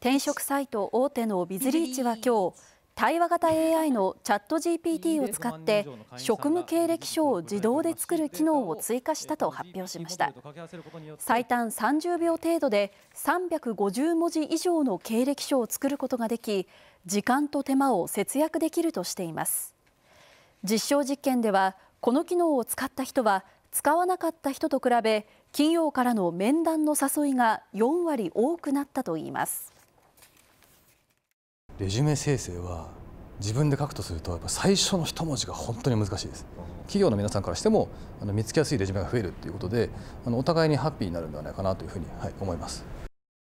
転職サイト大手のビズリーチは今日対話型 AI のチャット GPT を使って職務経歴書を自動で作る機能を追加したと発表しました最短30秒程度で350文字以上の経歴書を作ることができ時間と手間を節約できるとしています実証実験ではこの機能を使った人は使わなかった人と比べ企業からの面談の誘いが4割多くなったといいますレジュメ生成は自分で書くとするとやっぱ最初の一文字が本当に難しいです企業の皆さんからしてもあの見つけやすいレジュメが増えるということであのお互いにハッピーになるんではないかなというふうに、はい、思います。